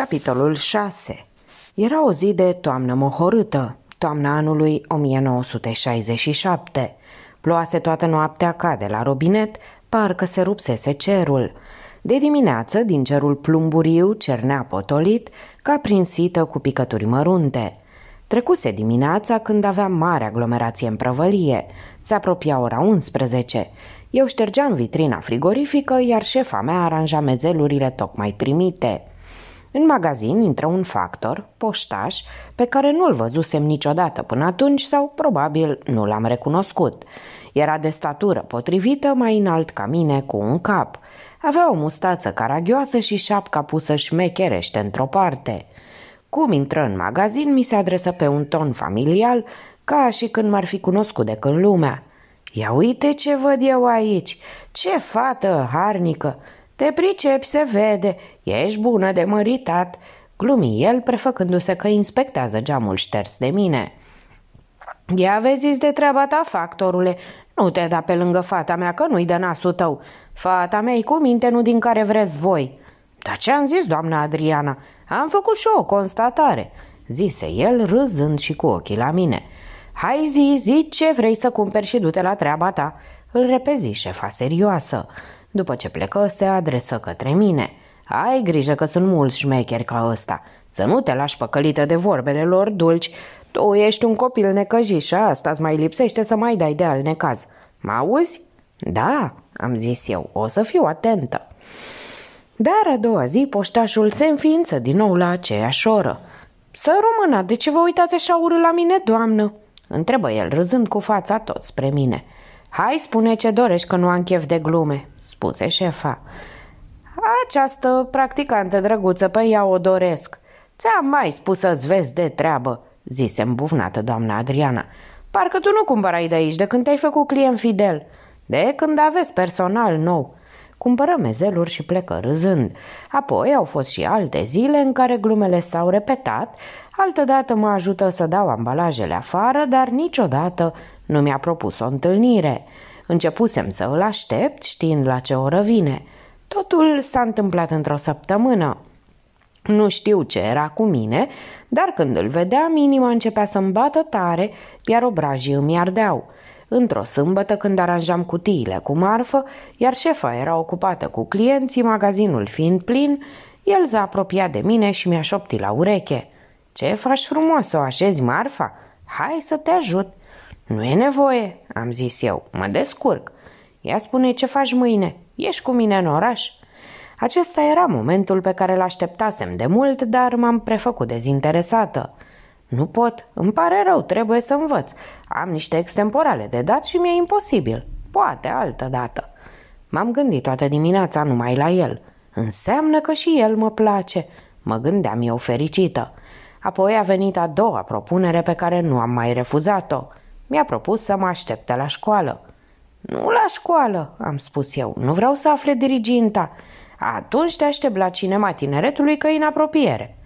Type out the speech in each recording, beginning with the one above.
Capitolul 6 Era o zi de toamnă mohorâtă, toamna anului 1967. Ploase toată noaptea ca de la robinet, parcă se rupsese cerul. De dimineață, din cerul plumburiu, cernea potolit, ca prinsită cu picături mărunte. Trecuse dimineața când avea mare aglomerație în prăvălie. Se apropia ora 11. Eu ștergeam vitrina frigorifică, iar șefa mea aranja mezelurile tocmai primite – în magazin intră un factor, poștaș, pe care nu-l văzusem niciodată până atunci sau probabil nu l-am recunoscut. Era de statură potrivită, mai înalt ca mine, cu un cap. Avea o mustață caragioasă și șapca pusă șmecherește într-o parte. Cum intră în magazin, mi se adresă pe un ton familial, ca și când m-ar fi cunoscut de când lumea. Ia uite ce văd eu aici! Ce fată harnică! Te pricepi, se vede, ești bună de măritat, glumi el prefăcându-se că inspectează geamul șters de mine. Ia vezi de treaba ta, factorule, nu te da pe lângă fata mea că nu-i de nasul tău. Fata mea e cu minte nu din care vreți voi. Dar ce am zis, doamna Adriana? Am făcut și o constatare, zise el râzând și cu ochii la mine. Hai zi, zi ce vrei să cumperi și du-te la treaba ta, îl repezi șefa serioasă. După ce plecă, se adresă către mine. Ai grijă că sunt mulți șmecheri ca ăsta. Să nu te lași păcălită de vorbele lor dulci. Tu ești un copil necăjit și asta îți mai lipsește să mai dai de al necaz. Mă auzi? Da, am zis eu, o să fiu atentă. Dar a doua zi poștașul se înființă din nou la aceeași oră. Să româna, de ce vă uitați așa urât la mine, doamnă?" întrebă el, râzând cu fața tot spre mine. Hai, spune ce dorești că nu am chef de glume spuse șefa. Această practicantă drăguță pe ea o doresc. Ți-am mai spus să-ți vezi de treabă, zise îmbufnată doamna Adriana. Parcă tu nu cumpărai de aici de când te-ai făcut client fidel, de când aveți personal nou. Cumpără mezeluri și plecă râzând. Apoi au fost și alte zile în care glumele s-au repetat, altădată mă ajută să dau ambalajele afară, dar niciodată nu mi-a propus o întâlnire. Începusem să îl aștept știind la ce oră vine. Totul s-a întâmplat într-o săptămână. Nu știu ce era cu mine, dar când îl vedeam, inima începea să-mi bată tare, iar obrajii îmi ardeau. Într-o sâmbătă, când aranjam cutiile cu marfă, iar șefa era ocupată cu clienții, magazinul fiind plin, el s-a apropiat de mine și mi-a șoptit la ureche. Ce faci frumos, o așezi marfa? Hai să te ajut!" Nu e nevoie, am zis eu, mă descurc. Ea spune ce faci mâine, ești cu mine în oraș. Acesta era momentul pe care l-așteptasem de mult, dar m-am prefăcut dezinteresată. Nu pot, îmi pare rău, trebuie să învăț. Am niște extemporale de dat și mi-e imposibil. Poate altă dată. M-am gândit toată dimineața numai la el. Înseamnă că și el mă place. Mă gândeam eu fericită. Apoi a venit a doua propunere pe care nu am mai refuzat-o. Mi-a propus să mă aștepte la școală. Nu la școală, am spus eu, nu vreau să afle diriginta. Atunci te aștept la cinema tineretului că e în apropiere.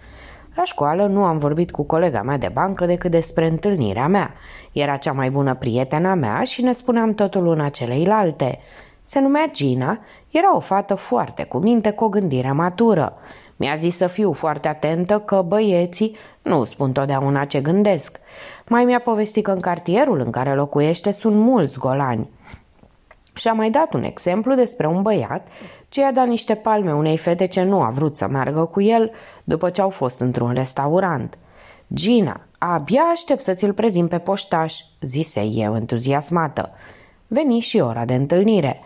La școală nu am vorbit cu colega mea de bancă decât despre întâlnirea mea. Era cea mai bună prietena mea și ne spuneam totul una celeilalte. Se numea Gina, era o fată foarte cu minte, cu o gândire matură. Mi-a zis să fiu foarte atentă că băieții nu spun totdeauna ce gândesc. Mai mi-a povestit că în cartierul în care locuiește sunt mulți golani. Și a mai dat un exemplu despre un băiat ce i-a dat niște palme unei fete ce nu a vrut să meargă cu el după ce au fost într-un restaurant. Gina, abia aștept să ți-l prezint pe poștaș, zise eu entuziasmată. Veni și ora de întâlnire.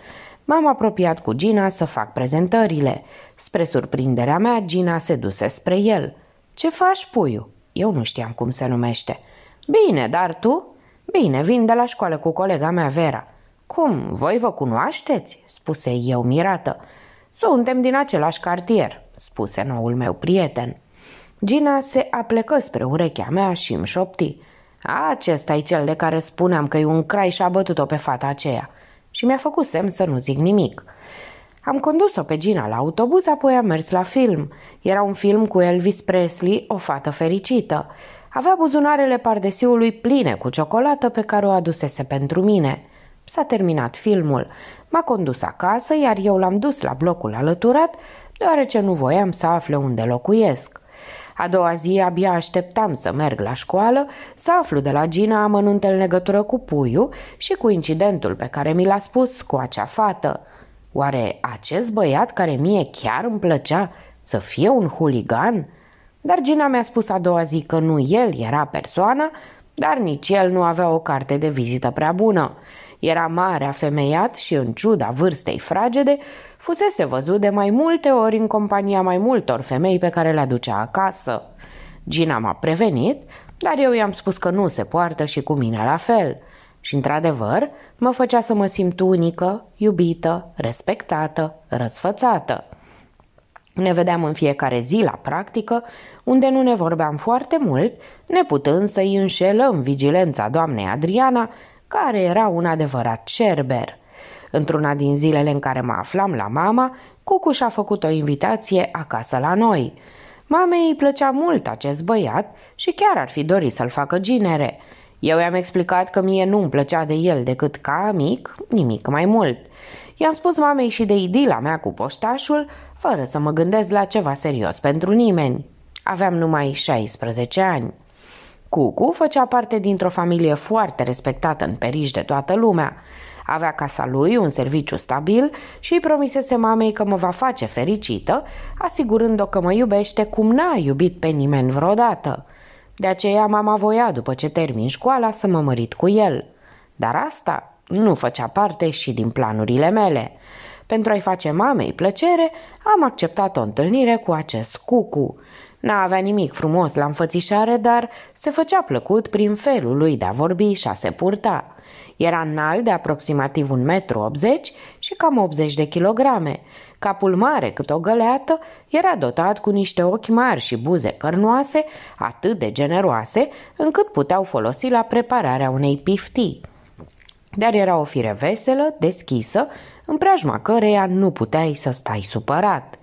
M-am apropiat cu Gina să fac prezentările. Spre surprinderea mea, Gina se duse spre el. Ce faci, puiu? Eu nu știam cum se numește. Bine, dar tu? Bine, vin de la școală cu colega mea Vera. Cum, voi vă cunoașteți? spuse eu mirată. Suntem din același cartier, spuse noul meu prieten. Gina se aplecă spre urechea mea și îmi șopti. acesta e cel de care spuneam că e un crai și a bătut-o pe fata aceea. Și mi-a făcut semn să nu zic nimic. Am condus-o pe Gina la autobuz, apoi am mers la film. Era un film cu Elvis Presley, O fată fericită. Avea buzunarele pardesiului pline cu ciocolată pe care o adusese pentru mine. S-a terminat filmul. M-a condus acasă, iar eu l-am dus la blocul alăturat, deoarece nu voiam să afle unde locuiesc. A doua zi abia așteptam să merg la școală, să aflu de la Gina amănunte în legătură cu puiul și cu incidentul pe care mi l-a spus cu acea fată. Oare acest băiat care mie chiar îmi plăcea să fie un huligan?" Dar Gina mi-a spus a doua zi că nu el era persoana, dar nici el nu avea o carte de vizită prea bună. Era mare afemeiat și, în ciuda vârstei fragede, fusese văzut de mai multe ori în compania mai multor femei pe care le aducea acasă. Gina m-a prevenit, dar eu i-am spus că nu se poartă și cu mine la fel. Și, într-adevăr, mă făcea să mă simt unică, iubită, respectată, răsfățată. Ne vedeam în fiecare zi la practică, unde nu ne vorbeam foarte mult, ne putând să-i înșelăm vigilența doamnei Adriana, care era un adevărat cerber. Într-una din zilele în care mă aflam la mama, și a făcut o invitație acasă la noi. Mamei îi plăcea mult acest băiat și chiar ar fi dorit să-l facă ginere. Eu i-am explicat că mie nu-mi plăcea de el decât ca amic, nimic mai mult. I-am spus mamei și de idila mea cu poștașul, fără să mă gândesc la ceva serios pentru nimeni. Aveam numai 16 ani. Cucu făcea parte dintr-o familie foarte respectată în Periș de toată lumea. Avea casa lui, un serviciu stabil și îi promisese mamei că mă va face fericită, asigurând-o că mă iubește cum n-a iubit pe nimeni vreodată. De aceea mama voia, după ce termin școala, să mă mărit cu el. Dar asta nu făcea parte și din planurile mele. Pentru a-i face mamei plăcere, am acceptat o întâlnire cu acest cucu. N-a avea nimic frumos la înfățișare, dar se făcea plăcut prin felul lui de a vorbi și a se purta. Era înalt de aproximativ 1,80 m și cam 80 de kilograme. Capul mare cât o găleată era dotat cu niște ochi mari și buze cărnoase, atât de generoase, încât puteau folosi la prepararea unei piftii. Dar era o fire veselă, deschisă, în preajma căreia nu puteai să stai supărat.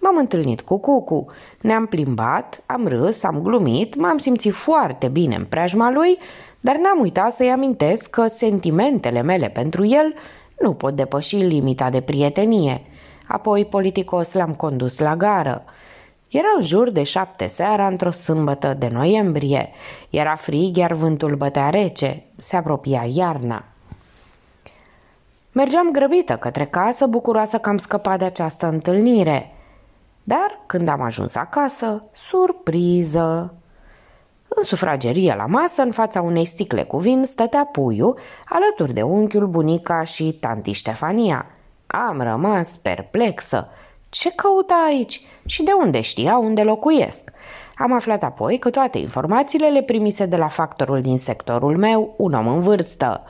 M-am întâlnit cu Cucu, ne-am plimbat, am râs, am glumit, m-am simțit foarte bine în preajma lui, dar n-am uitat să-i amintesc că sentimentele mele pentru el nu pot depăși limita de prietenie. Apoi politicos l-am condus la gară. Era în jur de șapte seara într-o sâmbătă de noiembrie. Era frig, iar vântul bătea rece. Se apropia iarna. Mergeam grăbită către casă, bucuroasă că am scăpat de această întâlnire. Dar când am ajuns acasă, surpriză! În sufragerie la masă, în fața unei sticle cu vin, stătea puiul, alături de unchiul, bunica și tanti Ștefania. Am rămas perplexă. Ce căuta aici? Și de unde știa unde locuiesc? Am aflat apoi că toate informațiile le primise de la factorul din sectorul meu, un om în vârstă.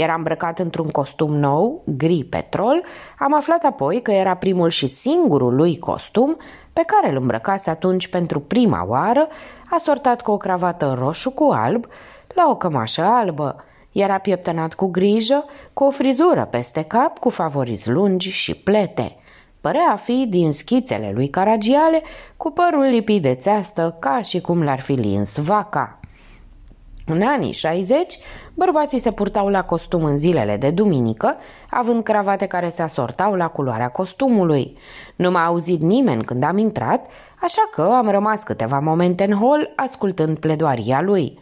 Era îmbrăcat într-un costum nou, gri petrol. Am aflat apoi că era primul și singurul lui costum pe care îl îmbrăcase atunci pentru prima oară, asortat cu o cravată roșu cu alb, la o cămașă albă. Era pieptănat cu grijă, cu o frizură peste cap, cu favoriți lungi și plete. Părea a fi din schițele lui Caragiale, cu părul lipit de țeastă, ca și cum l-ar fi lins vaca. În anii 60, bărbații se purtau la costum în zilele de duminică, având cravate care se asortau la culoarea costumului. Nu m-a auzit nimeni când am intrat, așa că am rămas câteva momente în hol ascultând pledoaria lui.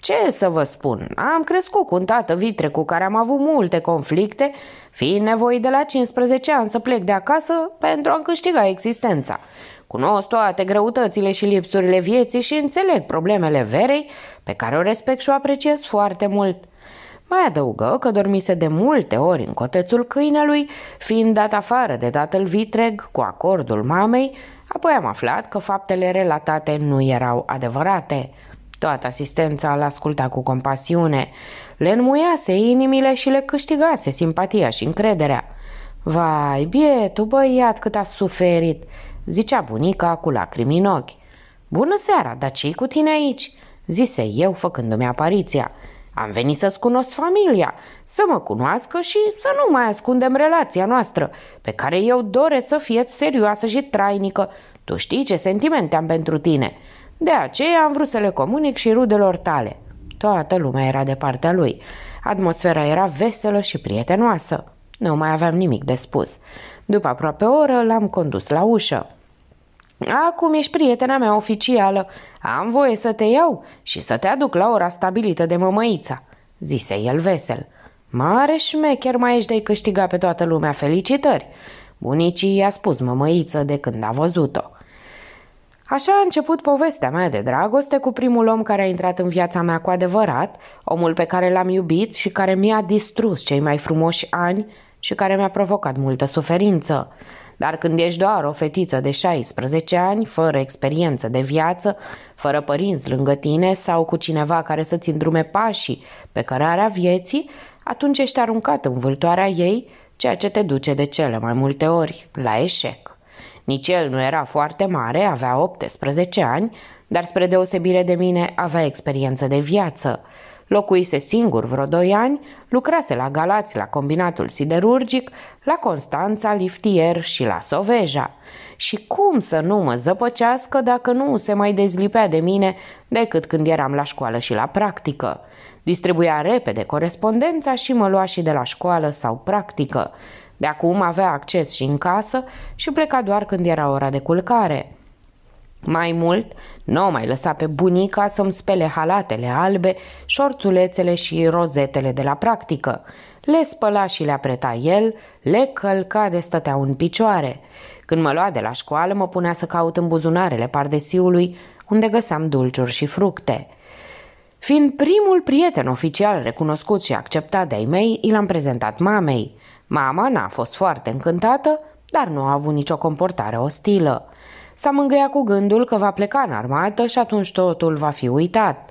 Ce să vă spun, am crescut cu un tată vitre cu care am avut multe conflicte, fiind nevoit de la 15 ani să plec de acasă pentru a-mi câștiga existența. Cunosc toate greutățile și lipsurile vieții și înțeleg problemele verei, pe care o respect și o apreciez foarte mult. Mai adăugă că dormise de multe ori în cotețul câinelui, fiind dat afară de tatăl vitreg cu acordul mamei, apoi am aflat că faptele relatate nu erau adevărate. Toată asistența l asculta cu compasiune, le înmuiase inimile și le câștigase simpatia și încrederea. Vai, bietul băiat cât a suferit, zicea bunica cu lacrimi în ochi. Bună seara, dar ce cu tine aici?" zise eu făcându-mi apariția. Am venit să-ți cunosc familia, să mă cunoască și să nu mai ascundem relația noastră, pe care eu doresc să fie serioasă și trainică. Tu știi ce sentimente am pentru tine. De aceea am vrut să le comunic și rudelor tale. Toată lumea era de partea lui. Atmosfera era veselă și prietenoasă. Nu mai aveam nimic de spus. După aproape o oră l-am condus la ușă. Acum ești prietena mea oficială. Am voie să te iau și să te aduc la ora stabilită de mămăița, zise el vesel. Mare șmecher mai ești de câștiga pe toată lumea, felicitări! Bunicii i-a spus mămăiță de când a văzut-o. Așa a început povestea mea de dragoste cu primul om care a intrat în viața mea cu adevărat, omul pe care l-am iubit și care mi-a distrus cei mai frumoși ani și care mi-a provocat multă suferință. Dar când ești doar o fetiță de 16 ani, fără experiență de viață, fără părinți lângă tine sau cu cineva care să-ți îndrume pașii pe cărarea vieții, atunci ești aruncat în vâltoarea ei, ceea ce te duce de cele mai multe ori la eșec. Nici el nu era foarte mare, avea 18 ani, dar spre deosebire de mine avea experiență de viață. Locuise singur vreo doi ani, lucrase la Galați, la combinatul siderurgic, la Constanța, liftier și la Soveja. Și cum să nu mă zăpăcească dacă nu se mai dezlipea de mine decât când eram la școală și la practică. Distribuia repede corespondența și mă lua și de la școală sau practică. De acum avea acces și în casă și pleca doar când era ora de culcare. Mai mult, nu o mai lăsa pe bunica să-mi spele halatele albe, șorțulețele și rozetele de la practică. Le spăla și le apreta el, le călca de stăteau în picioare. Când mă lua de la școală, mă punea să caut în buzunarele pardesiului, unde găseam dulciuri și fructe. Fiind primul prieten oficial recunoscut și acceptat de-ai mei, i l-am prezentat mamei. Mama n-a fost foarte încântată, dar nu a avut nicio comportare ostilă. S-a mângâiat cu gândul că va pleca în armată și atunci totul va fi uitat.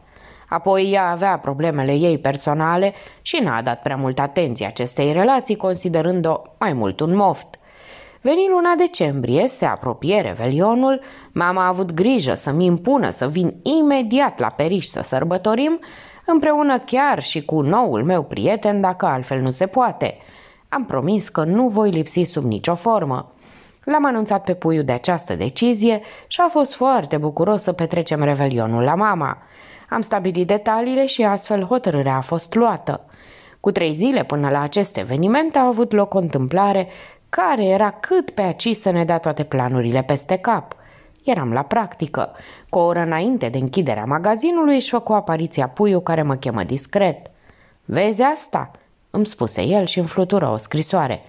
Apoi ea avea problemele ei personale și n-a dat prea multă atenție acestei relații, considerând-o mai mult un moft. Veni luna decembrie, se apropie revelionul, mama a avut grijă să-mi impună să vin imediat la Periș să sărbătorim, împreună chiar și cu noul meu prieten, dacă altfel nu se poate. Am promis că nu voi lipsi sub nicio formă. L-am anunțat pe puiu de această decizie și a fost foarte bucuros să petrecem revelionul la mama. Am stabilit detaliile și astfel hotărârea a fost luată. Cu trei zile până la acest eveniment a avut loc o întâmplare care era cât pe aci să ne dea toate planurile peste cap. Eram la practică. Cu o oră înainte de închiderea magazinului își făcu apariția puiu care mă chemă discret. Vezi asta?" îmi spuse el și îmi o scrisoare.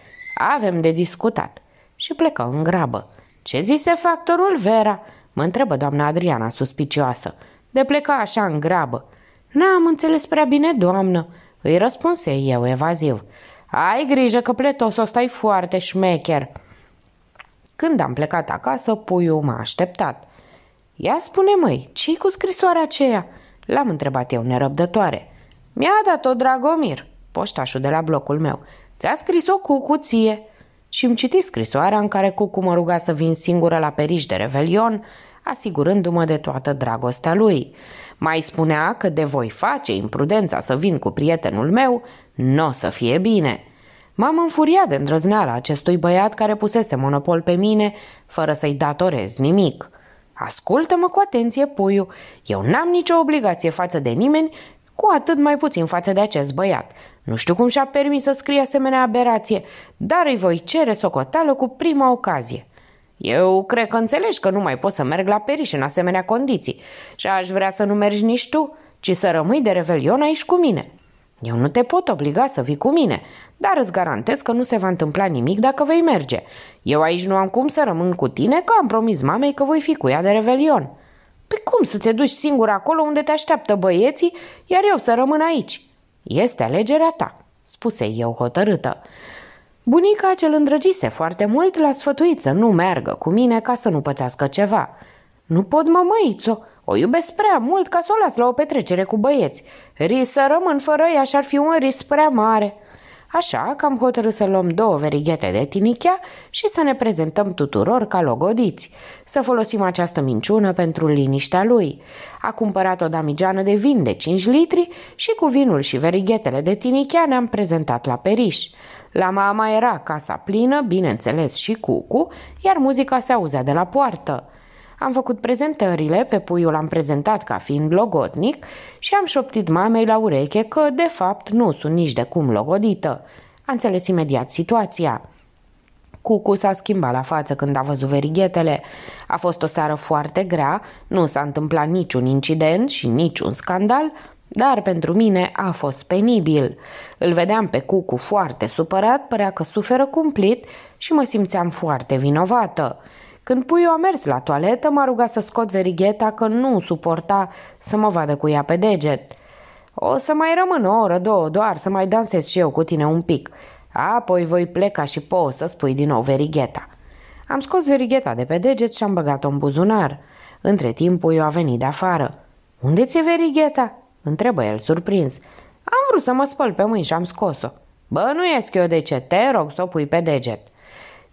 Avem de discutat și plecă în grabă. Ce zise factorul Vera?" mă întrebă doamna Adriana, suspicioasă. De pleca așa în grabă. N-am înțeles prea bine, doamnă," îi răspunse eu evaziv. Ai grijă că pletos o stai foarte șmecher." Când am plecat acasă, puiul m-a așteptat. Ia spune măi, ce cu scrisoarea aceea?" L-am întrebat eu nerăbdătoare. Mi-a dat-o Dragomir, poștașul de la blocul meu. Ți-a scris-o cu cuție și îmi citi scrisoarea în care Cucu mă ruga să vin singură la Periș de Revelion, asigurându-mă de toată dragostea lui. Mai spunea că de voi face imprudența să vin cu prietenul meu, nu o să fie bine. M-am înfuriat de îndrăzneala acestui băiat care pusese monopol pe mine, fără să-i datorez nimic. Ascultă-mă cu atenție, puiu, eu n-am nicio obligație față de nimeni, cu atât mai puțin față de acest băiat. Nu știu cum și-a permis să scrie asemenea aberație, dar îi voi cere socoteală cu prima ocazie. Eu cred că înțelegi că nu mai pot să merg la Periș în asemenea condiții și aș vrea să nu mergi nici tu, ci să rămâi de revelion aici cu mine. Eu nu te pot obliga să vii cu mine, dar îți garantez că nu se va întâmpla nimic dacă vei merge. Eu aici nu am cum să rămân cu tine, că am promis mamei că voi fi cu ea de revelion. Pe cum să te duci singur acolo unde te așteaptă băieții, iar eu să rămân aici? Este alegerea ta, spuse eu hotărâtă. Bunica cel îndrăgise foarte mult l-a sfătuit să nu meargă cu mine ca să nu pățească ceva. Nu pot, mămăițo, o iubesc prea mult ca să o las la o petrecere cu băieți. Ris să rămân fără ea și-ar fi un ris prea mare. Așa că am hotărât să luăm două verighete de tinichea și să ne prezentăm tuturor ca logodiți, să folosim această minciună pentru liniștea lui. A cumpărat o damigeană de vin de 5 litri și cu vinul și verighetele de tinichea ne-am prezentat la periș. La mama era casa plină, bineînțeles și Cucu, iar muzica se auzea de la poartă. Am făcut prezentările, pe puiul am prezentat ca fiind logodnic și am șoptit mamei la ureche că, de fapt, nu sunt nici de cum logodită. A înțeles imediat situația. Cucu s-a schimbat la față când a văzut verighetele. A fost o seară foarte grea, nu s-a întâmplat niciun incident și niciun scandal, dar pentru mine a fost penibil. Îl vedeam pe Cucu foarte supărat, părea că suferă cumplit și mă simțeam foarte vinovată. Când puiul a mers la toaletă, m-a rugat să scot verigheta că nu suporta să mă vadă cu ea pe deget. O să mai rămân o oră, două, doar să mai dansez și eu cu tine un pic. Apoi voi pleca și poți să spui din nou verigheta. Am scos verigheta de pe deget și am băgat-o în buzunar. Între timp, puiul a venit de afară. Unde ți-e verigheta?" întrebă el surprins. Am vrut să mă spăl pe mâini și am scos-o. ies eu de ce, te rog să o pui pe deget."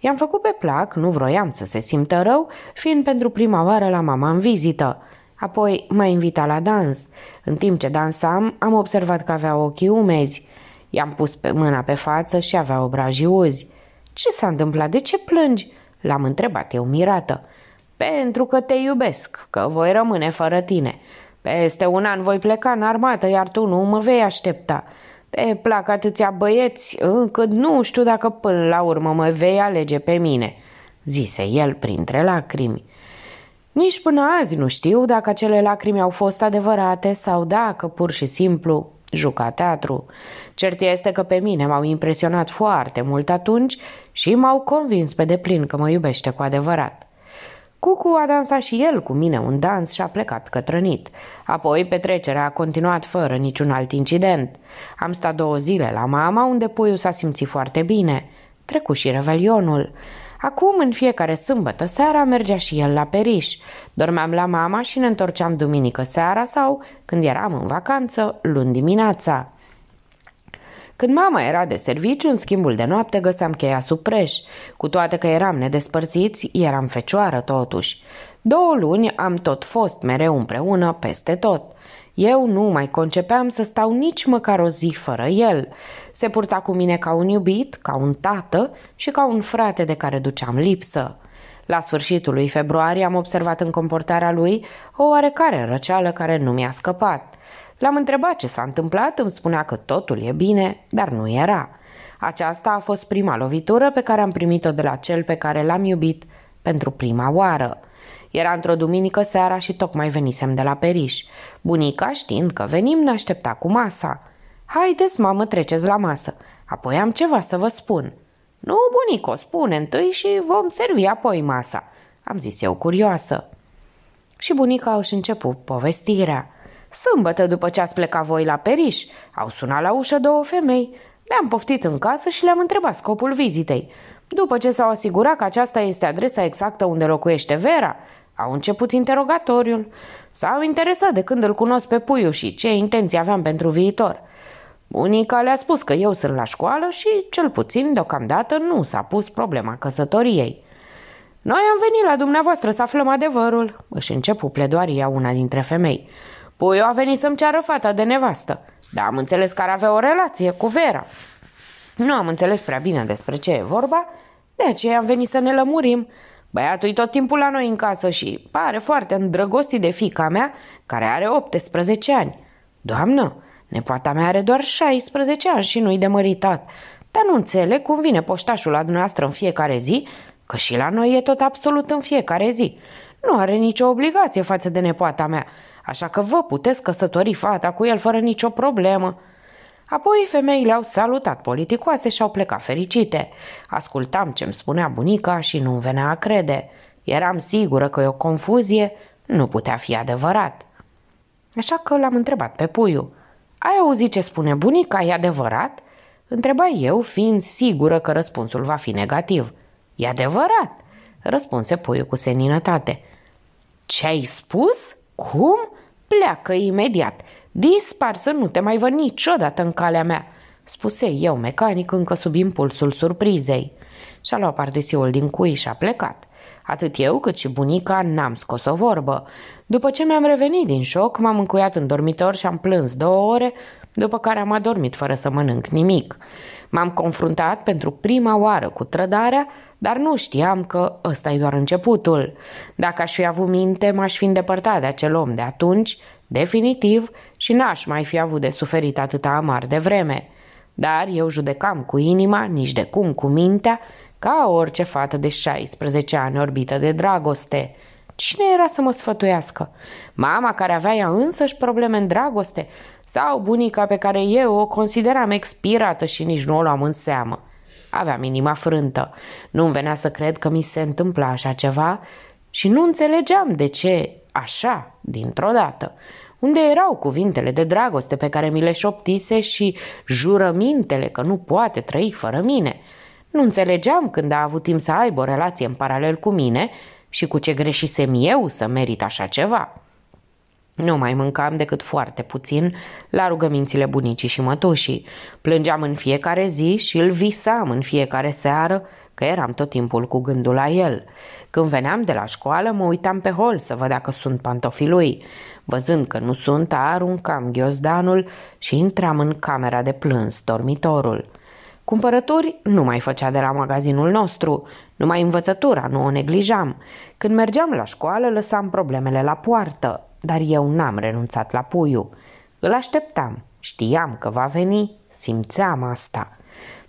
I-am făcut pe plac, nu vroiam să se simtă rău, fiind pentru prima oară la mama în vizită. Apoi m-a invitat la dans. În timp ce dansam, am observat că avea ochii umezi. I-am pus pe mâna pe față și avea obrajii uzi. Ce s-a întâmplat? De ce plângi?" L-am întrebat eu mirată. Pentru că te iubesc, că voi rămâne fără tine. Peste un an voi pleca în armată, iar tu nu mă vei aștepta. Te plac atâția băieți, încât nu știu dacă până la urmă mă vei alege pe mine, zise el printre lacrimi. Nici până azi nu știu dacă acele lacrimi au fost adevărate sau dacă pur și simplu juca teatru. Cert este că pe mine m-au impresionat foarte mult atunci și m-au convins pe deplin că mă iubește cu adevărat. Cucu a dansat și el cu mine un dans și a plecat cătrănit. Apoi petrecerea a continuat fără niciun alt incident. Am stat două zile la mama unde puiul s-a simțit foarte bine. Trecu și revelionul. Acum, în fiecare sâmbătă seara, mergea și el la Periș. Dormeam la mama și ne întorceam duminică seara sau, când eram în vacanță, luni dimineața. Când mama era de serviciu, în schimbul de noapte găseam cheia sub preș. Cu toate că eram nedespărțiți, eram fecioară totuși. Două luni am tot fost mereu împreună, peste tot. Eu nu mai concepeam să stau nici măcar o zi fără el. Se purta cu mine ca un iubit, ca un tată și ca un frate de care duceam lipsă. La sfârșitul lui februarie am observat în comportarea lui o oarecare răceală care nu mi-a scăpat. L-am întrebat ce s-a întâmplat, îmi spunea că totul e bine, dar nu era. Aceasta a fost prima lovitură pe care am primit-o de la cel pe care l-am iubit pentru prima oară. Era într-o duminică seara și tocmai venisem de la Periș. Bunica, știind că venim, ne aștepta cu masa. Haideți, mamă, treceți la masă. Apoi am ceva să vă spun. Nu, bunico, spune întâi și vom servi apoi masa, am zis eu curioasă. Și bunica își început povestirea. Sâmbătă, după ce ați plecat voi la Periș, au sunat la ușă două femei. Le-am poftit în casă și le-am întrebat scopul vizitei. După ce s-au asigurat că aceasta este adresa exactă unde locuiește Vera, au început interogatoriul. S-au interesat de când îl cunosc pe puiu și ce intenții aveam pentru viitor. Unica le-a spus că eu sunt la școală și, cel puțin, deocamdată nu s-a pus problema căsătoriei. Noi am venit la dumneavoastră să aflăm adevărul, își începu pledoaria una dintre femei. Puiu a venit să-mi ceară fata de nevastă, dar am înțeles că ar avea o relație cu Vera. Nu am înțeles prea bine despre ce e vorba, de aceea am venit să ne lămurim. Băiatul e tot timpul la noi în casă și pare foarte îndrăgostit de fica mea, care are 18 ani. Doamnă, nepoata mea are doar 16 ani și nu-i de măritat. Dar nu înțeleg cum vine poștașul la dumneavoastră în fiecare zi, că și la noi e tot absolut în fiecare zi. Nu are nicio obligație față de nepoata mea, așa că vă puteți căsători fata cu el fără nicio problemă. Apoi femeile au salutat politicoase și au plecat fericite. Ascultam ce îmi spunea bunica și nu-mi venea a crede. Eram sigură că e o confuzie, nu putea fi adevărat. Așa că l-am întrebat pe puiu. Ai auzit ce spune bunica, e adevărat?" Întreba eu, fiind sigură că răspunsul va fi negativ. E adevărat, răspunse puiul cu seninătate. Ce ai spus? Cum? Pleacă imediat. Dispar să nu te mai văd niciodată în calea mea, spuse eu mecanic încă sub impulsul surprizei. Și-a luat pardesiul din cui și a plecat. Atât eu cât și bunica n-am scos o vorbă. După ce mi-am revenit din șoc, m-am încuiat în dormitor și am plâns două ore, după care am adormit fără să mănânc nimic. M-am confruntat pentru prima oară cu trădarea, dar nu știam că ăsta e doar începutul. Dacă aș fi avut minte, m-aș fi îndepărtat de acel om de atunci, definitiv, și n-aș mai fi avut de suferit atâta amar de vreme. Dar eu judecam cu inima, nici de cum cu mintea, ca orice fată de 16 ani orbită de dragoste – Cine era să mă sfătuiască? Mama care avea ea însăși probleme în dragoste sau bunica pe care eu o consideram expirată și nici nu o luam în seamă. Aveam inima frântă. Nu-mi venea să cred că mi se întâmpla așa ceva și nu înțelegeam de ce așa, dintr-o dată. Unde erau cuvintele de dragoste pe care mi le șoptise și jurămintele că nu poate trăi fără mine? Nu înțelegeam când a avut timp să aibă o relație în paralel cu mine și cu ce greșisem eu să merit așa ceva? Nu mai mâncam decât foarte puțin la rugămințile bunicii și mătușii. Plângeam în fiecare zi și îl visam în fiecare seară, că eram tot timpul cu gândul la el. Când veneam de la școală, mă uitam pe hol să văd dacă sunt pantofii lui. Văzând că nu sunt, aruncam ghiozdanul și intram în camera de plâns, dormitorul. Cumpărături nu mai făcea de la magazinul nostru, numai învățătura nu o neglijam. Când mergeam la școală, lăsam problemele la poartă, dar eu n-am renunțat la puiu. Îl așteptam, știam că va veni, simțeam asta.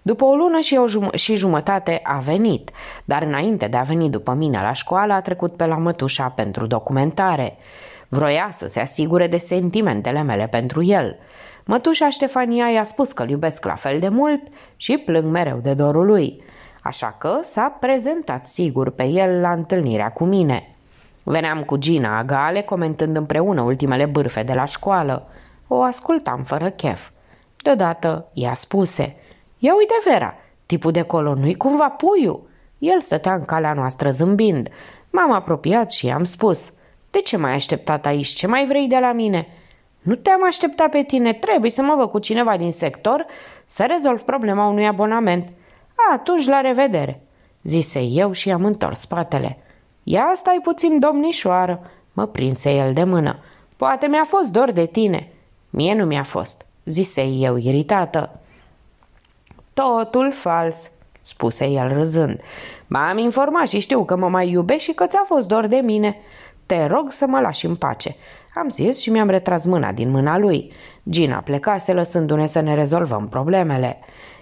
După o lună și, o jum- și jumătate a venit, dar înainte de a veni după mine la școală a trecut pe la mătușa pentru documentare. Vroia să se asigure de sentimentele mele pentru el – Mătușa Ștefania i-a spus că-l iubesc la fel de mult și plâng mereu de dorul lui, așa că s-a prezentat sigur pe el la întâlnirea cu mine. Veneam cu Gina Agale comentând împreună ultimele bârfe de la școală. O ascultam fără chef. Deodată a spuse, Ia uite Vera, tipul de colo nu-i cumva puiu? El stătea în calea noastră zâmbind. M-am apropiat și i-am spus, De ce m-ai așteptat aici? Ce mai vrei de la mine?" Nu te-am așteptat pe tine, trebuie să mă văd cu cineva din sector să rezolv problema unui abonament. Atunci la revedere, zise eu și am întors spatele. Ia stai puțin, domnișoară, mă prinse el de mână. Poate mi-a fost dor de tine. Mie nu mi-a fost, zise eu iritată. Totul fals, spuse el râzând. M-am informat și știu că mă mai iubești și că ți-a fost dor de mine. Te rog să mă lași în pace. Am zis și mi-am retras mâna din mâna lui. Gina plecase lăsându-ne să ne rezolvăm problemele.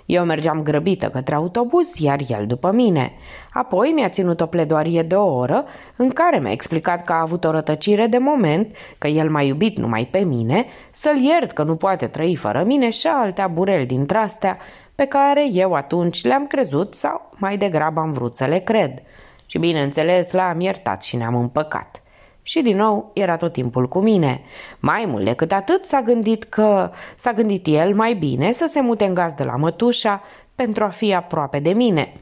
Eu mergeam grăbită către autobuz, iar el după mine. Apoi mi-a ținut o pledoarie de o oră, în care mi-a explicat că a avut o rătăcire de moment, că el m-a iubit numai pe mine, să-l iert că nu poate trăi fără mine și alte bureli din trastea, pe care eu atunci le-am crezut sau mai degrabă am vrut să le cred. Și bineînțeles l-am iertat și ne-am împăcat și din nou era tot timpul cu mine. Mai mult decât atât s-a gândit că s-a gândit el mai bine să se mute în gaz de la mătușa pentru a fi aproape de mine.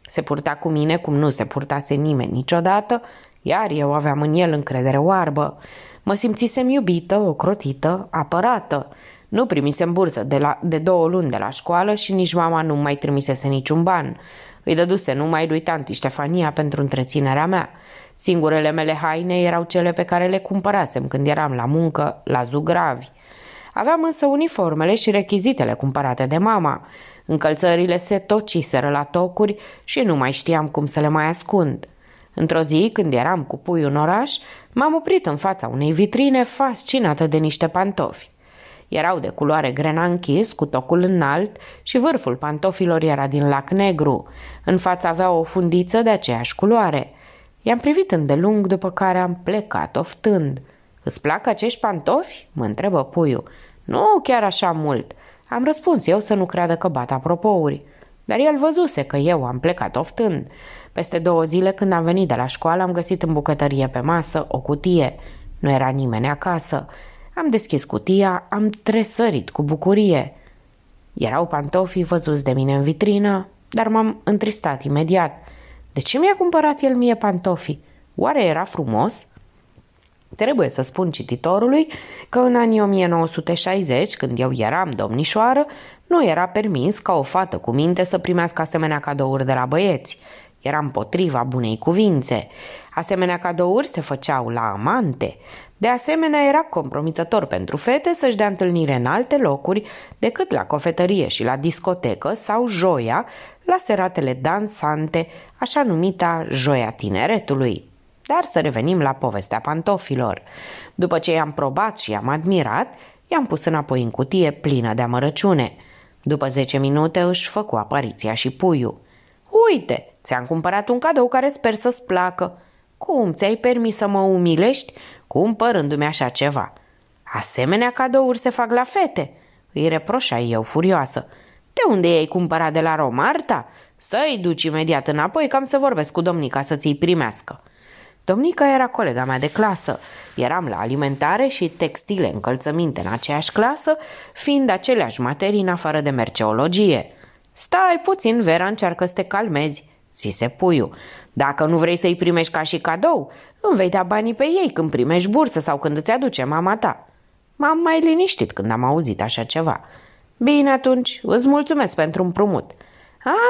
Se purta cu mine cum nu se purtase nimeni niciodată, iar eu aveam în el încredere oarbă. Mă simțisem iubită, ocrotită, apărată. Nu primisem bursă de, la, de două luni de la școală și nici mama nu mai trimisese niciun ban. Îi dăduse numai lui tanti Ștefania pentru întreținerea mea. Singurele mele haine erau cele pe care le cumpărasem când eram la muncă, la zugravi. Aveam însă uniformele și rechizitele cumpărate de mama. Încălțările se tociseră la tocuri și nu mai știam cum să le mai ascund. Într-o zi, când eram cu pui în oraș, m-am oprit în fața unei vitrine fascinată de niște pantofi. Erau de culoare grena închis, cu tocul înalt și vârful pantofilor era din lac negru. În fața avea o fundiță de aceeași culoare – I-am privit îndelung, după care am plecat oftând. Îți plac acești pantofi?" mă întrebă puiul. Nu chiar așa mult." Am răspuns eu să nu creadă că bat apropouri. Dar el văzuse că eu am plecat oftând. Peste două zile când am venit de la școală am găsit în bucătărie pe masă o cutie. Nu era nimeni acasă. Am deschis cutia, am tresărit cu bucurie. Erau pantofii văzuți de mine în vitrină, dar m-am întristat imediat – de ce mi-a cumpărat el mie pantofii? Oare era frumos? Trebuie să spun cititorului că în anii 1960, când eu eram domnișoară, nu era permis ca o fată cu minte să primească asemenea cadouri de la băieți. Era împotriva bunei cuvințe. Asemenea cadouri se făceau la amante. De asemenea, era compromițător pentru fete să-și dea întâlnire în alte locuri decât la cofetărie și la discotecă sau joia, la seratele dansante, așa numita joia tineretului. Dar să revenim la povestea pantofilor. După ce i-am probat și i-am admirat, i-am pus înapoi în cutie plină de amărăciune. După 10 minute își făcu apariția și puiul. Uite, ți-am cumpărat un cadou care sper să-ți placă. Cum ți-ai permis să mă umilești cumpărându-mi așa ceva. Asemenea cadouri se fac la fete, îi reproșai eu furioasă. De unde ei ai cumpărat de la Romarta? Să-i duci imediat înapoi, cam să vorbesc cu domnica să ți-i primească. Domnica era colega mea de clasă. Eram la alimentare și textile încălțăminte în aceeași clasă, fiind aceleași materii în afară de merceologie. Stai puțin, Vera, încearcă să te calmezi, zise puiu. Dacă nu vrei să-i primești ca și cadou, îmi vei da banii pe ei când primești bursă sau când îți aduce mama ta. M-am mai liniștit când am auzit așa ceva. Bine atunci, îți mulțumesc pentru împrumut.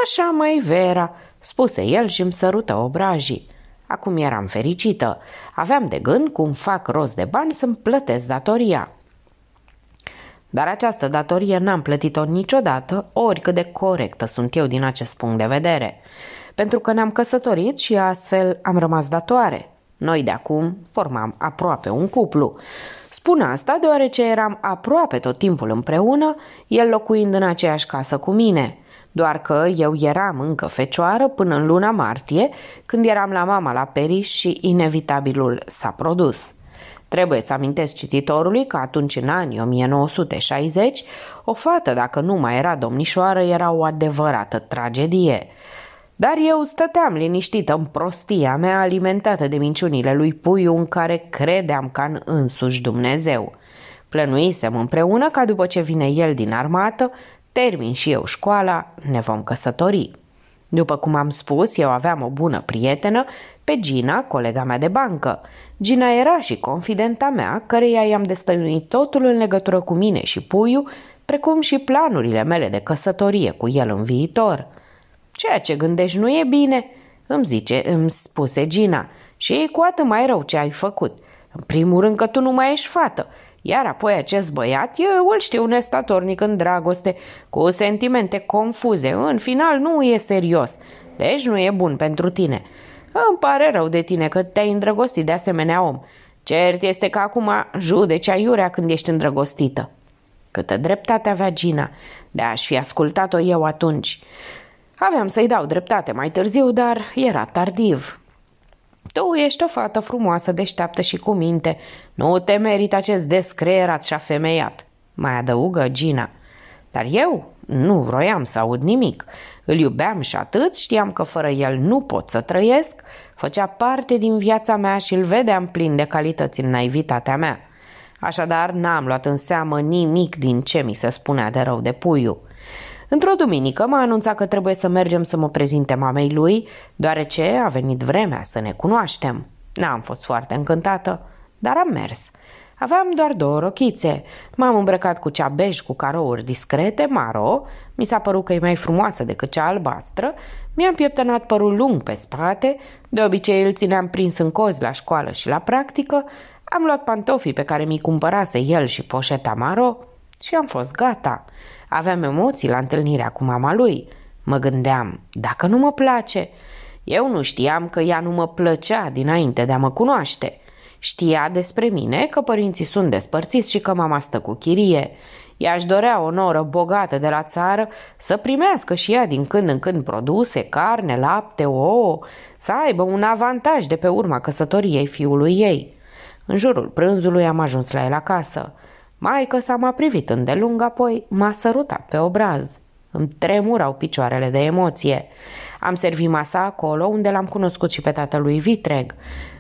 Așa mai Vera, spuse el și îmi sărută obrajii. Acum eram fericită. Aveam de gând cum fac rost de bani să-mi plătesc datoria. Dar această datorie n-am plătit-o niciodată, oricât de corectă sunt eu din acest punct de vedere pentru că ne-am căsătorit și astfel am rămas datoare. Noi de acum formam aproape un cuplu. Spun asta deoarece eram aproape tot timpul împreună, el locuind în aceeași casă cu mine. Doar că eu eram încă fecioară până în luna martie, când eram la mama la Paris și inevitabilul s-a produs. Trebuie să amintesc cititorului că atunci, în anii 1960, o fată, dacă nu mai era domnișoară, era o adevărată tragedie – dar eu stăteam liniștită în prostia mea alimentată de minciunile lui Puiu în care credeam ca în însuși Dumnezeu. Plănuisem împreună ca după ce vine el din armată, termin și eu școala, ne vom căsători. După cum am spus, eu aveam o bună prietenă, pe Gina, colega mea de bancă. Gina era și confidenta mea, căreia i-am destăinuit totul în legătură cu mine și Puiu, precum și planurile mele de căsătorie cu el în viitor – Ceea ce gândești nu e bine, îmi zice, îmi spuse Gina, și e cu atât mai rău ce ai făcut. În primul rând că tu nu mai ești fată, iar apoi acest băiat, eu îl știu nestatornic în dragoste, cu sentimente confuze, în final nu e serios, deci nu e bun pentru tine. Îmi pare rău de tine că te-ai îndrăgostit de asemenea om. Cert este că acum judeci aiurea când ești îndrăgostită. Câtă dreptate avea Gina de aș și fi ascultat-o eu atunci. Aveam să-i dau dreptate mai târziu, dar era tardiv. Tu ești o fată frumoasă, deșteaptă și cu minte. Nu te merit acest descreierat și afemeiat, mai adăugă Gina. Dar eu nu vroiam să aud nimic. Îl iubeam și atât, știam că fără el nu pot să trăiesc, făcea parte din viața mea și îl vedeam plin de calități în naivitatea mea. Așadar, n-am luat în seamă nimic din ce mi se spunea de rău de puiu. Într-o duminică m-a anunțat că trebuie să mergem să mă prezinte mamei lui, deoarece a venit vremea să ne cunoaștem. N-am fost foarte încântată, dar am mers. Aveam doar două rochițe. M-am îmbrăcat cu cea bej cu carouri discrete, maro, mi s-a părut că e mai frumoasă decât cea albastră, mi-am pieptănat părul lung pe spate, de obicei îl țineam prins în cozi la școală și la practică, am luat pantofii pe care mi-i cumpărase el și poșeta maro și am fost gata. Aveam emoții la întâlnirea cu mama lui. Mă gândeam, dacă nu mă place... Eu nu știam că ea nu mă plăcea dinainte de a mă cunoaște. Știa despre mine că părinții sunt despărțiți și că mama stă cu chirie. Ea își dorea o noră bogată de la țară să primească și ea din când în când produse, carne, lapte, ouă, să aibă un avantaj de pe urma căsătoriei fiului ei. În jurul prânzului am ajuns la el acasă. Maică s-a m-a privit îndelung, apoi m-a sărutat pe obraz. Îmi tremurau picioarele de emoție. Am servit masa acolo unde l-am cunoscut și pe tatălui Vitreg.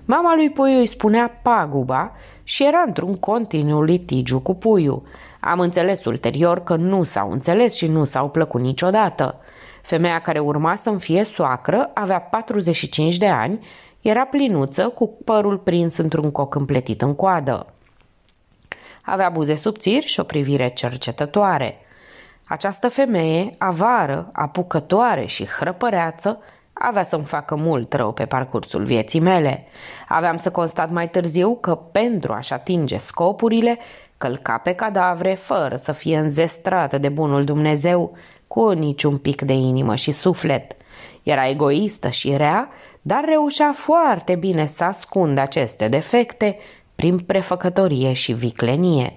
Mama lui Puiu îi spunea paguba și era într-un continuu litigiu cu Puiu. Am înțeles ulterior că nu s-au înțeles și nu s-au plăcut niciodată. Femeia care urma să-mi fie soacră avea 45 de ani, era plinuță cu părul prins într-un coc împletit în coadă avea buze subțiri și o privire cercetătoare. Această femeie, avară, apucătoare și hrăpăreață, avea să-mi facă mult rău pe parcursul vieții mele. Aveam să constat mai târziu că pentru a-și atinge scopurile, călca pe cadavre fără să fie înzestrată de bunul Dumnezeu cu niciun pic de inimă și suflet. Era egoistă și rea, dar reușea foarte bine să ascundă aceste defecte prin prefăcătorie și viclenie.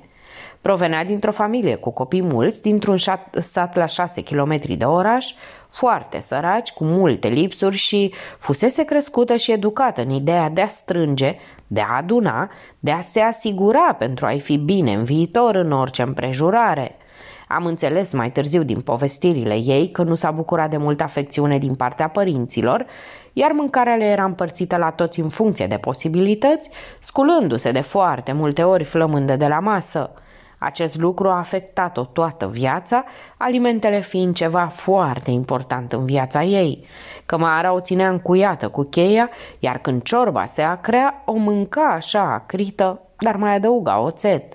Provenea dintr-o familie cu copii mulți, dintr-un sat la 6 km de oraș, foarte săraci, cu multe lipsuri și fusese crescută și educată în ideea de a strânge, de a aduna, de a se asigura pentru a-i fi bine în viitor în orice împrejurare. Am înțeles mai târziu din povestirile ei că nu s-a bucurat de multă afecțiune din partea părinților, iar mâncarea le era împărțită la toți în funcție de posibilități, sculându-se de foarte multe ori flămândă de la masă. Acest lucru a afectat-o toată viața, alimentele fiind ceva foarte important în viața ei. Cămara o ținea încuiată cu cheia, iar când ciorba se acrea, o mânca așa acrită, dar mai adăuga oțet.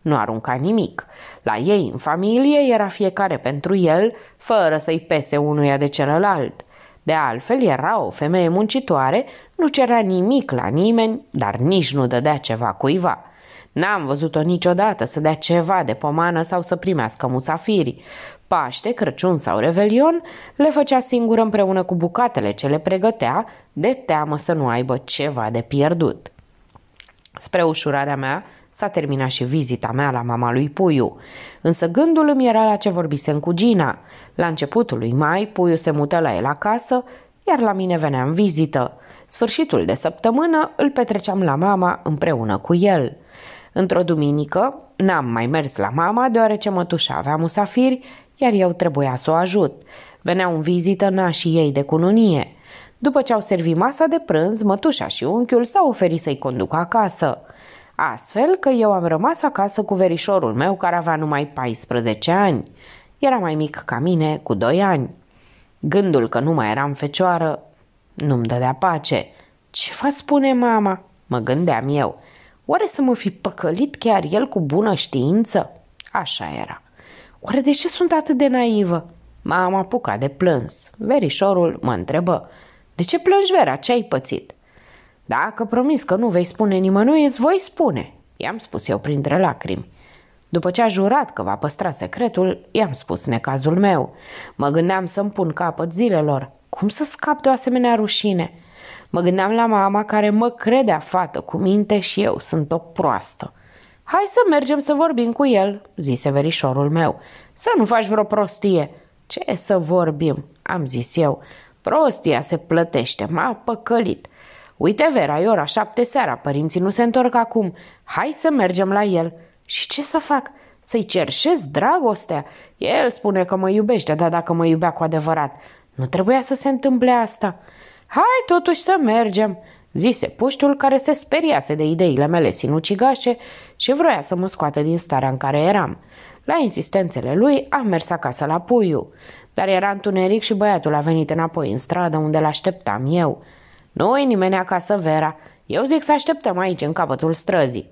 Nu arunca nimic. La ei, în familie, era fiecare pentru el, fără să-i pese unuia de celălalt. De altfel, era o femeie muncitoare, nu cerea nimic la nimeni, dar nici nu dădea ceva cuiva. N-am văzut-o niciodată să dea ceva de pomană sau să primească musafirii. Paște, Crăciun sau Revelion le făcea singură împreună cu bucatele ce le pregătea, de teamă să nu aibă ceva de pierdut. Spre ușurarea mea, S-a terminat și vizita mea la mama lui Puiu. Însă gândul îmi era la ce vorbisem cu Gina. La începutul lui mai, Puiu se mută la el acasă, iar la mine venea în vizită. Sfârșitul de săptămână îl petreceam la mama împreună cu el. Într-o duminică n-am mai mers la mama deoarece mătușa avea musafiri, iar eu trebuia să o ajut. Veneau în vizită nașii ei de cununie. După ce au servit masa de prânz, mătușa și unchiul s-au oferit să-i conducă acasă. Astfel că eu am rămas acasă cu verișorul meu care avea numai 14 ani. Era mai mic ca mine cu 2 ani. Gândul că nu mai eram fecioară nu-mi dădea pace. Ce va spune mama? Mă gândeam eu. Oare să mă fi păcălit chiar el cu bună știință? Așa era. Oare de ce sunt atât de naivă? M-am apucat de plâns. Verișorul mă întrebă. De ce plângi, Vera? Ce ai pățit? Dacă promis că nu vei spune nimănui, îți voi spune, i-am spus eu printre lacrimi. După ce a jurat că va păstra secretul, i-am spus necazul meu. Mă gândeam să-mi pun capăt zilelor. Cum să scap de o asemenea rușine? Mă gândeam la mama care mă credea fată cu minte și eu sunt o proastă. Hai să mergem să vorbim cu el, zise verișorul meu. Să nu faci vreo prostie. Ce să vorbim, am zis eu. Prostia se plătește, m-a păcălit. Uite, Vera, e ora șapte seara, părinții nu se întorc acum. Hai să mergem la el. Și ce să fac? Să-i cerșez dragostea? El spune că mă iubește, dar dacă mă iubea cu adevărat, nu trebuia să se întâmple asta. Hai totuși să mergem, zise puștul care se speriase de ideile mele sinucigașe și vroia să mă scoată din starea în care eram. La insistențele lui am mers acasă la puiu, dar era întuneric și băiatul a venit înapoi în stradă unde l-așteptam eu. Nu e nimeni acasă, Vera. Eu zic să așteptăm aici, în capătul străzii.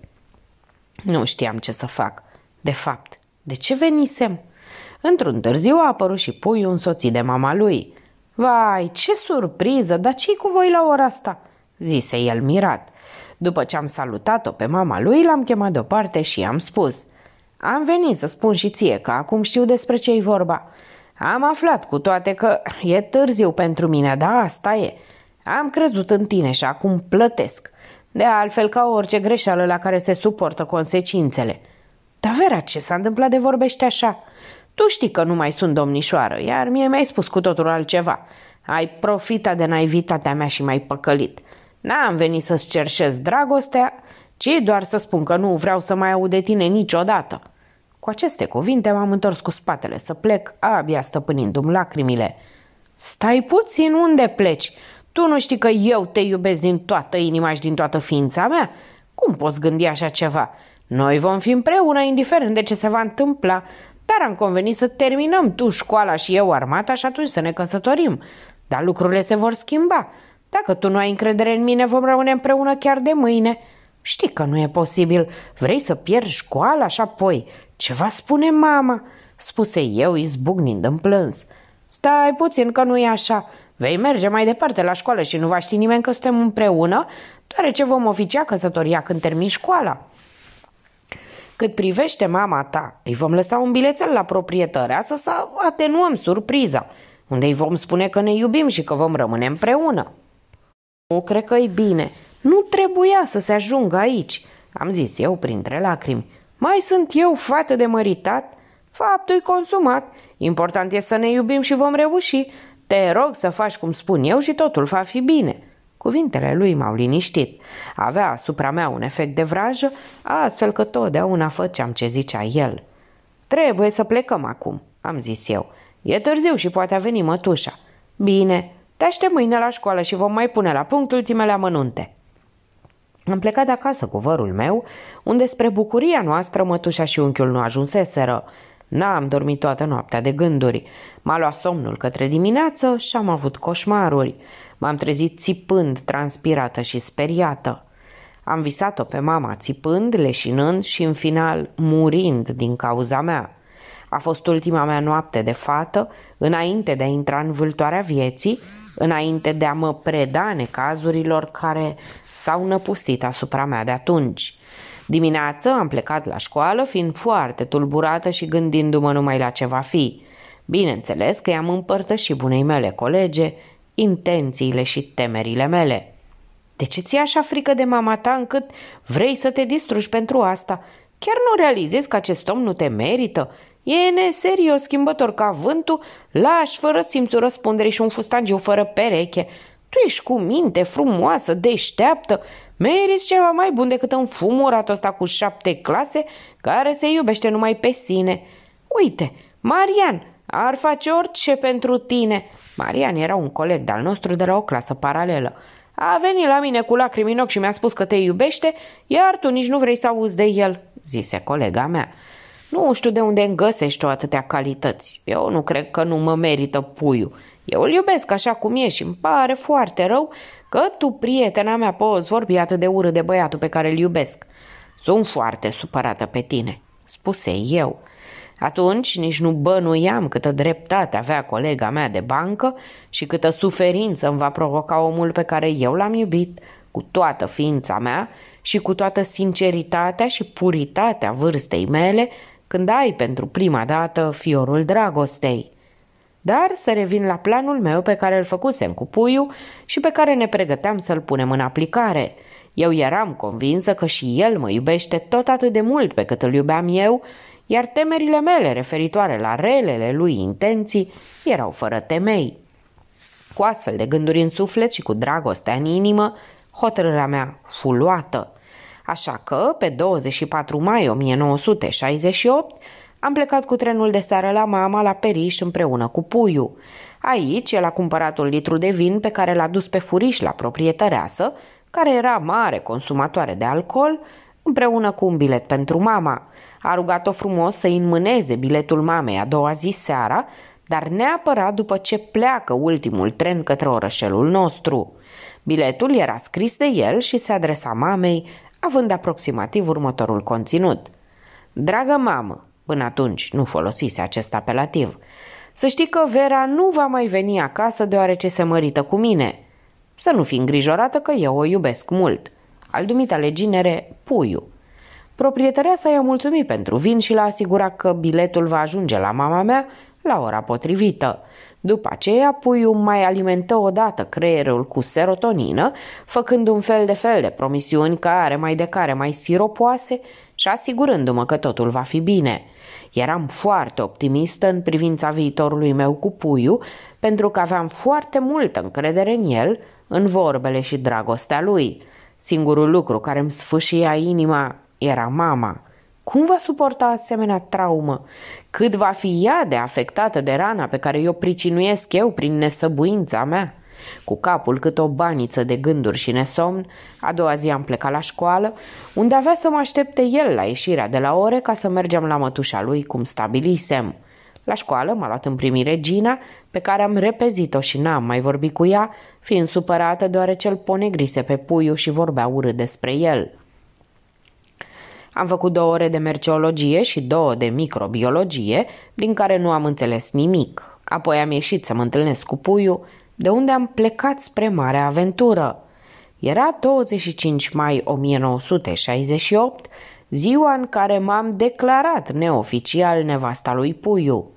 Nu știam ce să fac. De fapt, de ce venisem? Într-un târziu a apărut și puiul soții de mama lui. Vai, ce surpriză, dar ce cu voi la ora asta?" zise el mirat. După ce am salutat-o pe mama lui, l-am chemat deoparte și i-am spus. Am venit să spun și ție că acum știu despre ce-i vorba. Am aflat cu toate că e târziu pentru mine, dar asta e. Am crezut în tine și acum plătesc. De altfel ca orice greșeală la care se suportă consecințele. Dar Vera, ce s-a întâmplat de vorbește așa? Tu știi că nu mai sunt domnișoară, iar mie mi-ai spus cu totul altceva. Ai profitat de naivitatea mea și m-ai păcălit. N-am venit să-ți cerșez dragostea, ci doar să spun că nu vreau să mai aud de tine niciodată. Cu aceste cuvinte m-am întors cu spatele să plec, abia stăpânindu-mi lacrimile. Stai puțin, unde pleci?" Tu nu știi că eu te iubesc din toată inima și din toată ființa mea? Cum poți gândi așa ceva? Noi vom fi împreună, indiferent de ce se va întâmpla, dar am convenit să terminăm tu școala și eu armata și atunci să ne căsătorim. Dar lucrurile se vor schimba. Dacă tu nu ai încredere în mine, vom rămâne împreună chiar de mâine. Știi că nu e posibil. Vrei să pierzi școala și apoi ce va spune mama?" spuse eu, izbucnind în plâns. Stai puțin că nu e așa. Vei merge mai departe la școală și nu va ști nimeni că suntem împreună, deoarece vom oficia căsătoria când termin școala. Cât privește mama ta, îi vom lăsa un bilețel la proprietăreasă să atenuăm surpriza, unde îi vom spune că ne iubim și că vom rămâne împreună. Nu cred că e bine. Nu trebuia să se ajungă aici, am zis eu printre lacrimi. Mai sunt eu fată de măritat? Faptul-i consumat. Important e să ne iubim și vom reuși. Te rog să faci cum spun eu și totul va fi bine. Cuvintele lui m-au liniștit. Avea asupra mea un efect de vrajă, astfel că totdeauna făceam ce zicea el. Trebuie să plecăm acum, am zis eu. E târziu și poate a venit mătușa. Bine, te aștept mâine la școală și vom mai pune la punct ultimele amănunte. Am plecat de acasă cu vărul meu, unde spre bucuria noastră mătușa și unchiul nu ajunseseră. N-am dormit toată noaptea de gânduri. M-a luat somnul către dimineață și am avut coșmaruri. M-am trezit țipând, transpirată și speriată. Am visat-o pe mama țipând, leșinând și în final murind din cauza mea. A fost ultima mea noapte de fată, înainte de a intra în vâltoarea vieții, înainte de a mă preda necazurilor care s-au năpustit asupra mea de atunci. Dimineață am plecat la școală fiind foarte tulburată și gândindu-mă numai la ce va fi. Bineînțeles că i-am împărtășit bunei mele colege intențiile și temerile mele. De ce ți-e așa frică de mama ta încât vrei să te distrugi pentru asta? Chiar nu realizezi că acest om nu te merită? E neserios, schimbător ca vântul, lași fără simțul răspunderii și un fustangiu fără pereche. Tu ești cu minte frumoasă, deșteaptă, Meriți ceva mai bun decât un fumurat ăsta cu șapte clase care se iubește numai pe sine. Uite, Marian ar face orice pentru tine. Marian era un coleg de-al nostru de la o clasă paralelă. A venit la mine cu lacrimi în ochi și mi-a spus că te iubește, iar tu nici nu vrei să auzi de el, zise colega mea. Nu știu de unde îngăsești o atâtea calități. Eu nu cred că nu mă merită puiul. Eu îl iubesc așa cum e și îmi pare foarte rău că tu, prietena mea, poți vorbi atât de urât de băiatul pe care îl iubesc. Sunt foarte supărată pe tine, spuse eu. Atunci nici nu bănuiam câtă dreptate avea colega mea de bancă și câtă suferință îmi va provoca omul pe care eu l-am iubit cu toată ființa mea și cu toată sinceritatea și puritatea vârstei mele când ai pentru prima dată fiorul dragostei. Dar să revin la planul meu pe care îl făcusem cu puiul și pe care ne pregăteam să-l punem în aplicare. Eu eram convinsă că și el mă iubește tot atât de mult pe cât îl iubeam eu, iar temerile mele referitoare la relele lui intenții erau fără temei. Cu astfel de gânduri în suflet și cu dragostea în inimă, hotărârea mea fuluată. Așa că, pe 24 mai 1968, am plecat cu trenul de seară la mama la Periș împreună cu Puiu. Aici el a cumpărat un litru de vin pe care l-a dus pe furiș la proprietăreasă, care era mare consumatoare de alcool, împreună cu un bilet pentru mama. A rugat-o frumos să înmâneze biletul mamei a doua zi seara, dar neapărat după ce pleacă ultimul tren către orășelul nostru. Biletul era scris de el și se adresa mamei, având aproximativ următorul conținut. Dragă mamă, Până atunci nu folosise acest apelativ. Să știi că Vera nu va mai veni acasă deoarece se mărită cu mine. Să nu fi îngrijorată că eu o iubesc mult. Al dumitale ginere, puiu. Proprietăreasa i-a mulțumit pentru vin și l-a asigurat că biletul va ajunge la mama mea la ora potrivită. După aceea, puiul mai alimentă odată creierul cu serotonină, făcând un fel de fel de promisiuni care mai de care mai siropoase și asigurându-mă că totul va fi bine. Eram foarte optimistă în privința viitorului meu cu puiu, pentru că aveam foarte multă încredere în el, în vorbele și dragostea lui. Singurul lucru care îmi sfâșia inima era mama. Cum va suporta asemenea traumă? Cât va fi ea de afectată de rana pe care o pricinuiesc eu prin nesăbuința mea? Cu capul cât o baniță de gânduri și nesomn, a doua zi am plecat la școală, unde avea să mă aștepte el la ieșirea de la ore ca să mergem la mătușa lui, cum stabilisem. La școală m-a luat în primire Gina, pe care am repezit-o și n-am mai vorbit cu ea, fiind supărată deoarece îl ponegrise pe puiu și vorbea urât despre el. Am făcut două ore de merceologie și două de microbiologie, din care nu am înțeles nimic. Apoi am ieșit să mă întâlnesc cu puiu de unde am plecat spre marea aventură. Era 25 mai 1968, ziua în care m-am declarat neoficial nevasta lui Puiu.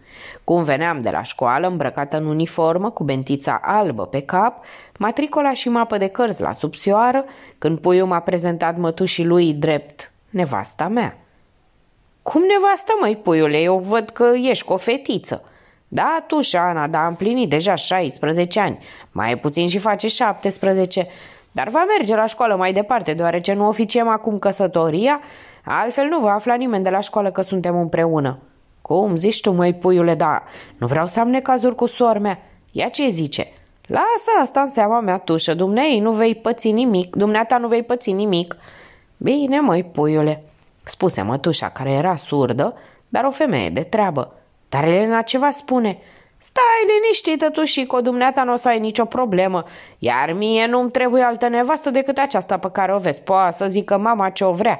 Cum veneam de la școală îmbrăcată în uniformă, cu bentița albă pe cap, matricola și mapă de cărți la subsioară, când Puiu m-a prezentat mătușii lui drept nevasta mea. Cum nevastă, măi, puiule, eu văd că ești cu o fetiță. Da, tu, Ana, dar am plinit deja 16 ani. Mai puțin și face 17. Dar va merge la școală mai departe, deoarece nu oficiem acum căsătoria, altfel nu va afla nimeni de la școală că suntem împreună. Cum zici tu, măi puiule, da, nu vreau să am necazuri cu soar mea. Ia ce zice? Lasă asta în seama mea, tușă, dumnei nu vei păți nimic, dumneata nu vei păți nimic. Bine, măi puiule, spuse mătușa, care era surdă, dar o femeie de treabă. Dar Elena ce va spune? Stai liniștită tu și cu dumneata nu o să ai nicio problemă, iar mie nu-mi trebuie altă nevastă decât aceasta pe care o vezi, Poa să zică mama ce o vrea.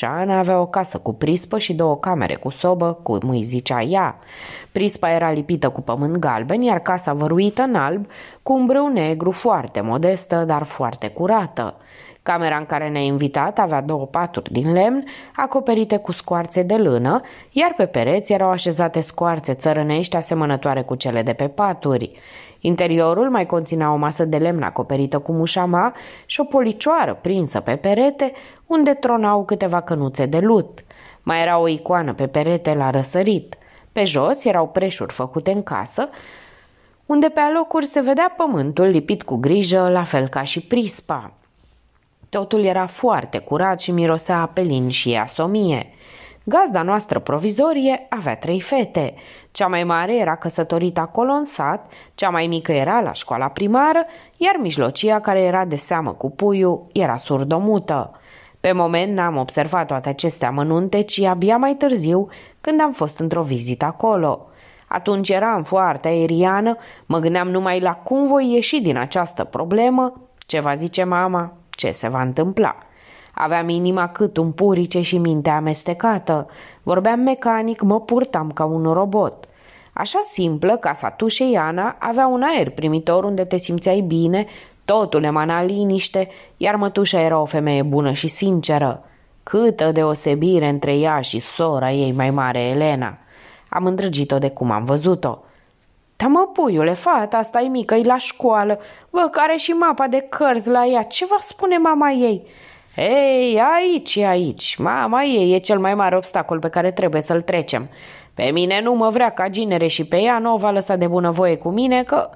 Ana avea o casă cu prispă și două camere cu sobă, cum îi zicea ea. Prispa era lipită cu pământ galben, iar casa văruită în alb, cu un brâu negru foarte modestă, dar foarte curată. Camera în care ne-a invitat avea două paturi din lemn, acoperite cu scoarțe de lână, iar pe pereți erau așezate scoarțe țărănești asemănătoare cu cele de pe paturi. Interiorul mai conținea o masă de lemn acoperită cu mușama și o policioară prinsă pe perete, unde tronau câteva cănuțe de lut. Mai era o icoană pe perete la răsărit. Pe jos erau preșuri făcute în casă, unde pe alocuri se vedea pământul lipit cu grijă, la fel ca și prispa. Totul era foarte curat și mirosea apelin și asomie. Gazda noastră provizorie avea trei fete. Cea mai mare era căsătorită acolo în sat, cea mai mică era la școala primară, iar mijlocia care era de seamă cu puiul era surdomută. Pe moment n-am observat toate acestea mănunte, ci abia mai târziu, când am fost într-o vizită acolo. Atunci eram foarte aeriană, mă gândeam numai la cum voi ieși din această problemă, ce va zice mama, ce se va întâmpla. Aveam inima cât un purice și mintea amestecată. Vorbeam mecanic, mă purtam ca un robot. Așa simplă, casa tu și Iana avea un aer primitor unde te simțeai bine, totul emana liniște, iar mătușa era o femeie bună și sinceră. Câtă deosebire între ea și sora ei mai mare, Elena! Am îndrăgit-o de cum am văzut-o. Da mă, puiule, fata asta e mică, e la școală. Bă, care și mapa de cărți la ea. Ce va spune mama ei? Ei, aici aici. Mama ei e cel mai mare obstacol pe care trebuie să-l trecem. Pe mine nu mă vrea ca ginere și pe ea nu o va lăsa de bunăvoie cu mine că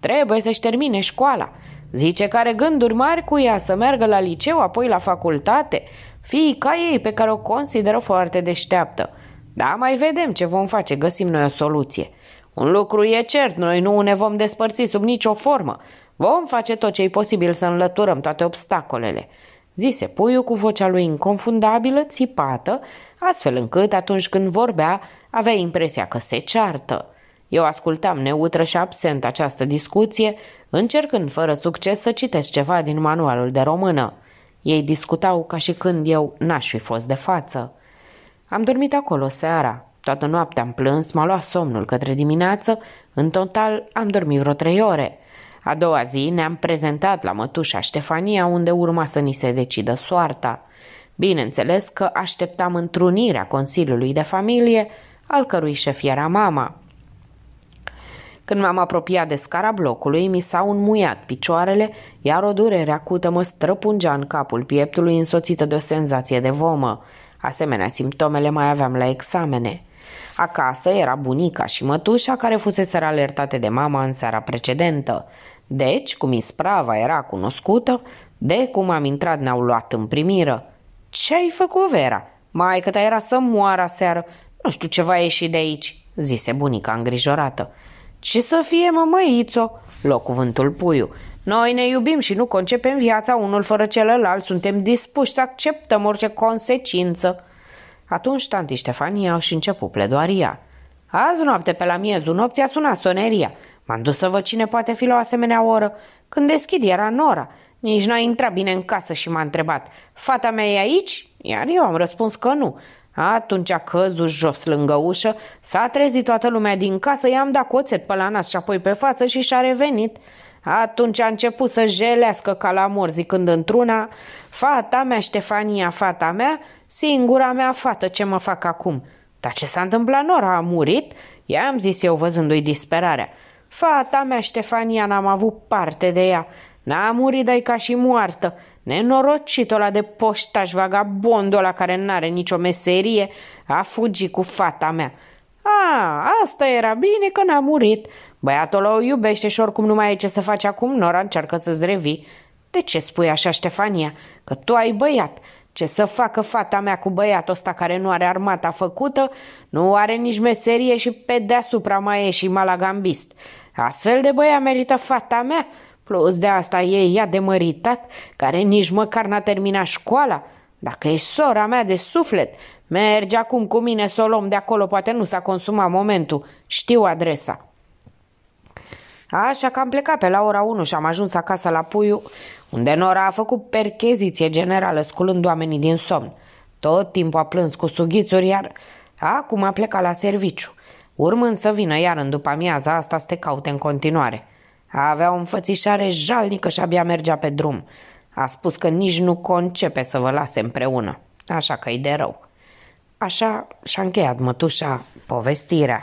trebuie să-și termine școala. Zice că are gânduri mari cu ea să meargă la liceu, apoi la facultate. Fiica ei pe care o consideră foarte deșteaptă. Da, mai vedem ce vom face, găsim noi o soluție. Un lucru e cert, noi nu ne vom despărți sub nicio formă. Vom face tot ce e posibil să înlăturăm toate obstacolele. Zise puiul cu vocea lui inconfundabilă, țipată, astfel încât atunci când vorbea avea impresia că se ceartă. Eu ascultam neutră și absent această discuție, încercând fără succes să citesc ceva din manualul de română. Ei discutau ca și când eu n-aș fi fost de față. Am dormit acolo seara. Toată noaptea am plâns, m-a luat somnul către dimineață, în total am dormit vreo trei ore. A doua zi ne-am prezentat la mătușa Ștefania unde urma să ni se decidă soarta. Bineînțeles că așteptam întrunirea Consiliului de Familie, al cărui șef era mama. Când m-am apropiat de scara blocului, mi s-au înmuiat picioarele, iar o durere acută mă străpungea în capul pieptului însoțită de o senzație de vomă. Asemenea, simptomele mai aveam la examene. Acasă era bunica și mătușa care fusese alertate de mama în seara precedentă. Deci, cum isprava era cunoscută, de cum am intrat ne-au luat în primiră. Ce ai făcut, Vera? Mai că ta era să moară seară. Nu știu ce va ieși de aici, zise bunica îngrijorată. Ce să fie, mămăițo? Lua cuvântul puiu. Noi ne iubim și nu concepem viața unul fără celălalt, suntem dispuși să acceptăm orice consecință. Atunci tanti Ștefania și început pledoaria. Azi noapte pe la miezul nopții a sunat soneria. M-am dus să văd cine poate fi la o asemenea oră. Când deschid era Nora. Nici n-a intrat bine în casă și m-a întrebat. Fata mea e aici? Iar eu am răspuns că nu. Atunci a căzut jos lângă ușă, s-a trezit toată lumea din casă, i-am dat cu oțet pe la nas și apoi pe față și și-a revenit. Atunci a început să jelească ca la mor, zicând într-una, fata mea Ștefania, fata mea, singura mea fată ce mă fac acum. Dar ce s-a întâmplat? Nora a murit? I-am zis eu văzându-i disperarea. Fata mea Ștefania n-am avut parte de ea. N-a murit, dar ca și moartă. Nenorocitul ăla de poștaș vagabondul ăla care n-are nicio meserie a fugit cu fata mea. A, asta era bine că n-a murit. Băiatul o iubește și oricum nu mai e ce să faci acum, Nora încearcă să-ți revii. De ce spui așa, Ștefania? Că tu ai băiat. Ce să facă fata mea cu băiatul ăsta care nu are armata făcută, nu are nici meserie și pe deasupra mai e și malagambist. Astfel de băia merită fata mea, plus de asta e ea de măritat, care nici măcar n-a terminat școala. Dacă e sora mea de suflet, merge acum cu mine să o luăm de acolo, poate nu s-a consumat momentul, știu adresa. Așa că am plecat pe la ora 1 și am ajuns acasă la Puiu, unde Nora a făcut percheziție generală, sculând oamenii din somn. Tot timpul a plâns cu sughițuri, iar acum a plecat la serviciu. Urmând să vină iar în după amiaza asta să te caute în continuare. Avea o înfățișare jalnică și abia mergea pe drum. A spus că nici nu concepe să vă lase împreună, așa că-i de rău. Așa și-a încheiat mătușa povestirea.